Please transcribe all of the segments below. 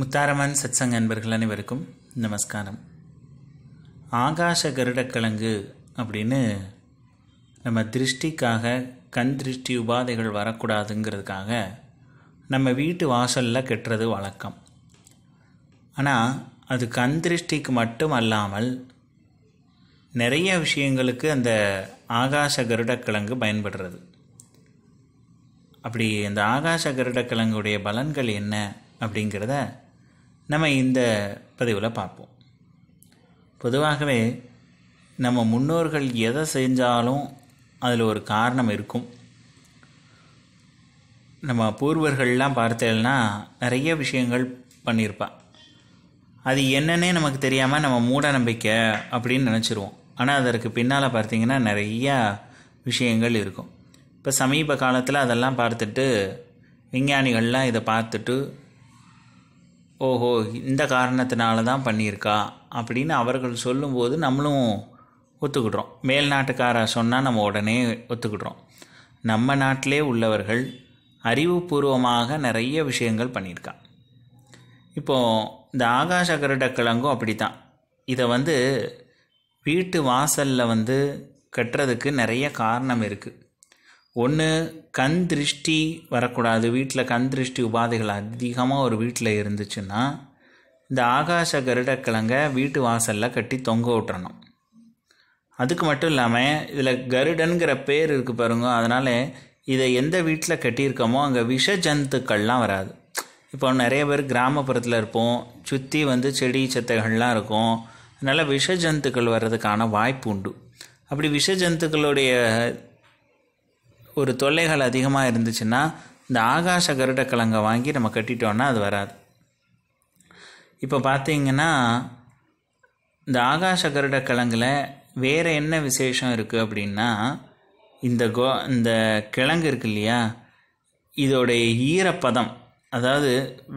முத்தாரமன் சத்சங் அன்பர்கள் அனைவருக்கும் நமஸ்காரம் ஆகாச கருடக்கிழங்கு அப்படின்னு நம்ம திருஷ்டிக்காக கண் திருஷ்டி உபாதைகள் வரக்கூடாதுங்கிறதுக்காக நம்ம வீட்டு வாசலில் கெட்டுறது வழக்கம் ஆனால் அது கண் திருஷ்டிக்கு மட்டும் அல்லாமல் நிறைய விஷயங்களுக்கு அந்த ஆகாச கருடக்கிழங்கு பயன்படுறது அப்படி அந்த ஆகாச கருடக்கிழங்குடைய பலன்கள் என்ன அப்படிங்கிறத நம்ம இந்த பதிவில் பார்ப்போம் பொதுவாகவே நம்ம முன்னோர்கள் எதை செஞ்சாலும் அதில் ஒரு காரணம் இருக்கும் நம்ம பூர்வர்கள்லாம் பார்த்தேன்னா நிறைய விஷயங்கள் பண்ணியிருப்பா அது என்னன்னே நமக்கு தெரியாமல் நம்ம மூட நம்பிக்கை அப்படின்னு நினச்சிருவோம் ஆனால் அதற்கு பின்னால் பார்த்திங்கன்னா நிறையா விஷயங்கள் இருக்கும் இப்போ சமீப காலத்தில் அதெல்லாம் பார்த்துட்டு விஞ்ஞானிகள்லாம் இதை பார்த்துட்டு ஓஹோ இந்த காரணத்தினால தான் பண்ணியிருக்கா அப்படின்னு அவர்கள் சொல்லும்போது நம்மளும் ஒத்துக்கிட்றோம் மேல் நாட்டுக்கார சொன்னால் நம்ம உடனே ஒத்துக்கிடுறோம் நம்ம நாட்டிலே உள்ளவர்கள் அறிவுபூர்வமாக நிறைய விஷயங்கள் பண்ணியிருக்கா இப்போது இந்த கருட கருடக்கிழங்கும் அப்படி தான் இதை வந்து வீட்டு வாசலில் வந்து கட்டுறதுக்கு நிறைய காரணம் இருக்குது ஒன்று கண் திருஷ்டி வரக்கூடாது வீட்டில் கண் திருஷ்டி உபாதைகள் அதிகமாக ஒரு வீட்டில் இருந்துச்சுன்னா இந்த ஆகாச கருடக்கிழங்க வீட்டு வாசலில் கட்டி தொங்க விட்டுறணும் அதுக்கு மட்டும் இல்லாமல் இதில் கருடன்கிற பேர் இருக்குது பாருங்க அதனால் இதை எந்த வீட்டில் கட்டியிருக்கோமோ அங்கே விஷ ஜந்துக்கள்லாம் வராது இப்போ நிறைய பேர் கிராமப்புறத்தில் இருப்போம் சுற்றி வந்து செடி செத்தைகள்லாம் இருக்கும் அதனால் விஷ ஜந்துக்கள் வர்றதுக்கான வாய்ப்பு உண்டு அப்படி விஷ ஜந்துக்களுடைய ஒரு தொல்லைகள் அதிகமாக இருந்துச்சுன்னா இந்த ஆகாச கருடக்கிழங்கை வாங்கி நம்ம கட்டிட்டோன்னா அது வராது இப்போ பார்த்தீங்கன்னா இந்த ஆகாச கருடக்கிழங்கில் வேறு என்ன விசேஷம் இருக்குது அப்படின்னா இந்த கோ இந்த கிழங்கு இருக்கு இல்லையா இதோடைய ஈரப்பதம் அதாவது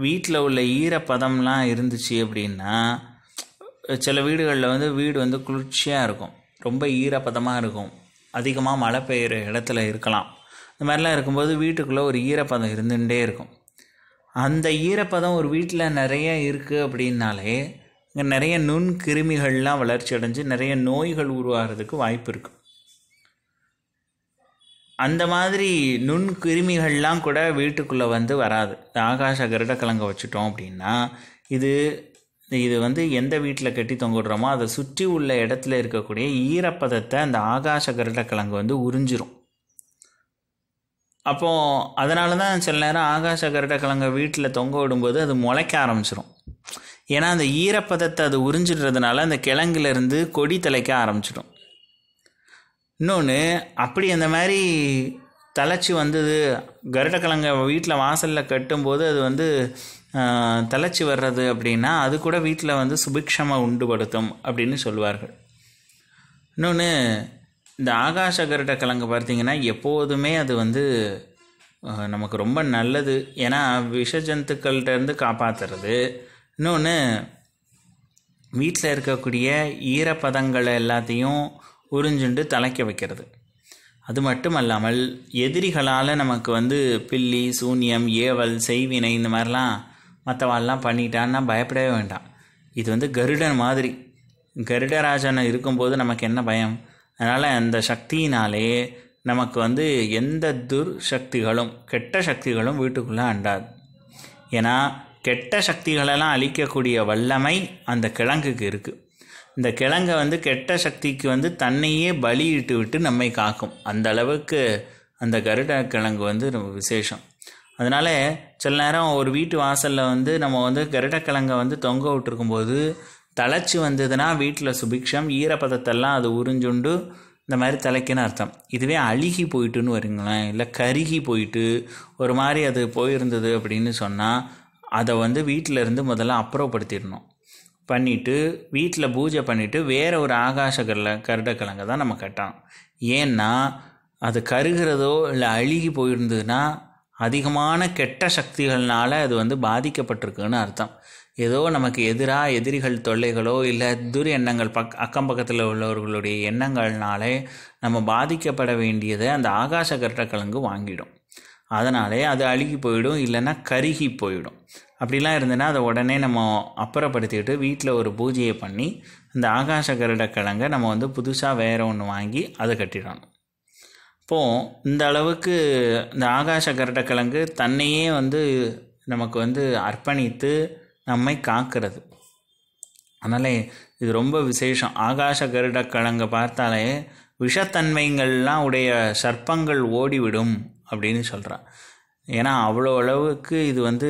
வீட்டில் உள்ள ஈரப்பதம்லாம் இருந்துச்சு அப்படின்னா சில வீடுகளில் வந்து வீடு வந்து குளிர்ச்சியாக இருக்கும் ரொம்ப ஈரப்பதமாக இருக்கும் அதிகமாக மழை பெய்கிற இடத்துல இருக்கலாம் இந்த மாதிரிலாம் இருக்கும்போது வீட்டுக்குள்ளே ஒரு ஈரப்பதம் இருந்துகிட்டே இருக்கும் அந்த ஈரப்பதம் ஒரு வீட்டில் நிறைய இருக்குது அப்படின்னாலே இங்கே நிறைய நுண் கிருமிகள்லாம் வளர்ச்சி அடைஞ்சு நிறைய நோய்கள் உருவாகிறதுக்கு வாய்ப்பு இருக்குது அந்த மாதிரி நுண் கிருமிகள்லாம் கூட வீட்டுக்குள்ளே வந்து வராது ஆகாஷ கருடக்கிழங்க வச்சுட்டோம் அப்படின்னா இது இது வந்து எந்த வீட்டில் கட்டி தொங்கிடுறோமோ அதை சுற்றி உள்ள இடத்துல இருக்கக்கூடிய ஈரப்பதத்தை அந்த ஆகாச கருடக்கிழங்கு வந்து உறிஞ்சிரும் அப்போது அதனால தான் சில நேரம் ஆகாச கருடக்கிழங்கை வீட்டில் தொங்க விடும்போது அது முளைக்க ஆரம்பிச்சிடும் ஏன்னா அந்த ஈரப்பதத்தை அது உறிஞ்சிடுறதுனால அந்த கிழங்குலேருந்து கொடி தலைக்க ஆரம்பிச்சிடும் இன்னொன்று அப்படி அந்த மாதிரி தலைச்சி வந்தது கருடக்கிழங்க வீட்டில் வாசலில் கட்டும்போது அது வந்து தலைச்சி வர்றது அப்படின்னா அது கூட வீட்டில் வந்து சுபிக்ஷமாக உண்டுபடுத்தும் அப்படின்னு சொல்லுவார்கள் இன்னொன்று இந்த ஆகாஷ கருட கிழங்கு பார்த்திங்கன்னா எப்போதுமே அது வந்து நமக்கு ரொம்ப நல்லது ஏன்னா விஷ ஜந்துக்கள்கிட்டேருந்து காப்பாற்றுறது இன்னொன்று வீட்டில் இருக்கக்கூடிய ஈரப்பதங்களை எல்லாத்தையும் உறிஞ்சுண்டு தலைக்க வைக்கிறது அது மட்டும் அல்லாமல் எதிரிகளால் நமக்கு வந்து பில்லி சூன்யம் ஏவல் செய்வினை இந்த மாதிரிலாம் மற்றவாள்லாம் பண்ணிட்டான்னா பயப்படவே வேண்டாம் இது வந்து கருடன் மாதிரி கருடராஜன் இருக்கும்போது நமக்கு என்ன பயம் அதனால் அந்த சக்தியினாலே நமக்கு வந்து எந்த துர் சக்திகளும் கெட்ட சக்திகளும் வீட்டுக்குள்ளே அண்டாது ஏன்னா கெட்ட சக்திகளெல்லாம் அழிக்கக்கூடிய வல்லமை அந்த கிழங்குக்கு இருக்குது இந்த கிழங்கை வந்து கெட்ட சக்திக்கு வந்து தன்னையே பலியிட்டு விட்டு நம்மை காக்கும் அந்த அளவுக்கு அந்த கருட கிழங்கு வந்து விசேஷம் அதனால் சில நேரம் ஒரு வீட்டு வாசலில் வந்து நம்ம வந்து கருடக்கிழங்க வந்து தொங்க விட்டுருக்கும்போது தலைச்சி வந்ததுன்னா வீட்டில் சுபிக்ஷம் ஈரப்பதத்தெல்லாம் அது உறிஞ்சுண்டு இந்த மாதிரி தலைக்குன்னு அர்த்தம் இதுவே அழுகி போயிட்டுன்னு வருங்களேன் இல்லை கருகி போயிட்டு ஒரு மாதிரி அது போயிருந்தது அப்படின்னு சொன்னால் அதை வந்து வீட்டில் இருந்து முதல்ல அப்புறப்படுத்திடணும் பண்ணிவிட்டு வீட்டில் பூஜை பண்ணிவிட்டு வேறு ஒரு ஆகாச கல்ல கருடக்கிழங்க தான் நம்ம கட்டணும் ஏன்னா அது கருகிறதோ இல்லை அழுகி போயிருந்ததுன்னா அதிகமான கெட்ட சக்திகள்னால் அது வந்து பாதிக்கப்பட்டிருக்குன்னு அர்த்தம் ஏதோ நமக்கு எதிராக எதிரிகள் தொல்லைகளோ இல்லை துர் எண்ணங்கள் பக் அக்கம் பக்கத்தில் உள்ளவர்களுடைய எண்ணங்கள்னாலே நம்ம பாதிக்கப்பட வேண்டியதை அந்த ஆகாச கட்டக்கிழங்கு வாங்கிடும் அதனாலே அது அழுகி போயிடும் இல்லைன்னா கருகி போயிடும் அப்படிலாம் இருந்ததுன்னா அதை உடனே நம்ம அப்புறப்படுத்திக்கிட்டு வீட்டில் ஒரு பூஜையை பண்ணி அந்த ஆகாச கருடக்கிழங்கை நம்ம வந்து புதுசாக வேறு ஒன்று வாங்கி அதை கட்டிடணும் இப்போது இந்த அளவுக்கு இந்த ஆகாச கரடக்கிழங்கு தன்னையே வந்து நமக்கு வந்து அர்ப்பணித்து நம்மை காக்கிறது அதனால் இது ரொம்ப விசேஷம் ஆகாச கருடக்கிழங்கை பார்த்தாலே விஷத்தன்மைங்கள்லாம் உடைய சர்ப்பங்கள் ஓடிவிடும் அப்படின்னு சொல்கிறான் ஏன்னா அவ்வளோ அளவுக்கு இது வந்து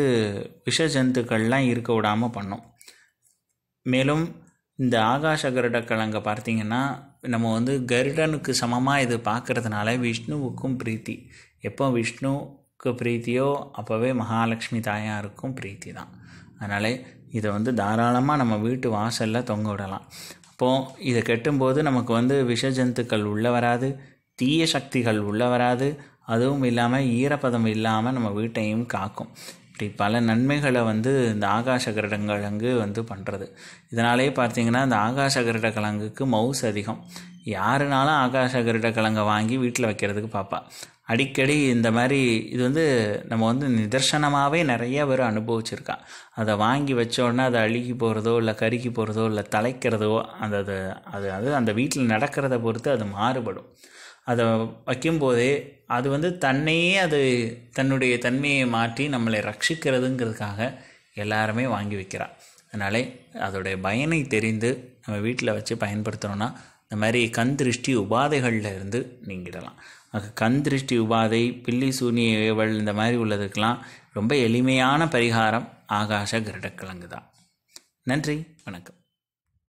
விஷ ஜந்துக்கள்லாம் இருக்க விடாமல் பண்ணும் மேலும் இந்த ஆகாஷ கருட கிழங்கை பார்த்தீங்கன்னா நம்ம வந்து கருடனுக்கு சமமாக இது பார்க்குறதுனால விஷ்ணுவுக்கும் பிரீத்தி எப்போ விஷ்ணுவுக்கு பிரீத்தியோ அப்போவே மகாலட்சுமி தாயாருக்கும் பிரீத்தி தான் அதனால் இதை வந்து தாராளமாக நம்ம வீட்டு வாசலில் தொங்க விடலாம் அப்போது இதை கெட்டும்போது நமக்கு வந்து விஷ ஜந்துக்கள் உள்ளே வராது தீய சக்திகள் உள்ளே வராது அதுவும் இல்லாமல் ஈரப்பதம் இல்லாமல் நம்ம வீட்டையும் காக்கும் இப்படி பல நன்மைகளை வந்து இந்த ஆகாச கிரடங்கிழங்கு வந்து பண்ணுறது இதனாலே பார்த்தீங்கன்னா இந்த ஆகாச கிரட கிழங்குக்கு மவுஸ் அதிகம் யாருனாலும் ஆகாச கிரட கிழங்கை வாங்கி வீட்டில் வைக்கிறதுக்கு பார்ப்பா அடிக்கடி இந்த மாதிரி இது வந்து நம்ம வந்து நிதர்சனமாகவே நிறைய பேர் அனுபவிச்சிருக்கா அதை வாங்கி வச்சோடனே அதை அழுகி போகிறதோ இல்லை கருகி போகிறதோ இல்லை தலைக்கிறதோ அந்த அது அது அந்த வீட்டில் நடக்கிறத பொறுத்து அது மாறுபடும் அதை வைக்கும்போதே அது வந்து தன்னையே அது தன்னுடைய தன்மையை மாற்றி நம்மளை ரட்சிக்கிறதுங்கிறதுக்காக எல்லாருமே வாங்கி வைக்கிறா அதனாலே அதோடைய பயனை தெரிந்து நம்ம வீட்டில் வச்சு பயன்படுத்துகிறோன்னா இந்த மாதிரி கண் திருஷ்டி உபாதைகளில் இருந்து நீங்கிடலாம் கண் திருஷ்டி உபாதை பில்லி சூனிய ஏவல் இந்த மாதிரி உள்ளதுக்கெலாம் ரொம்ப எளிமையான பரிகாரம் ஆகாஷ கிரடக்கிழங்கு தான் நன்றி வணக்கம்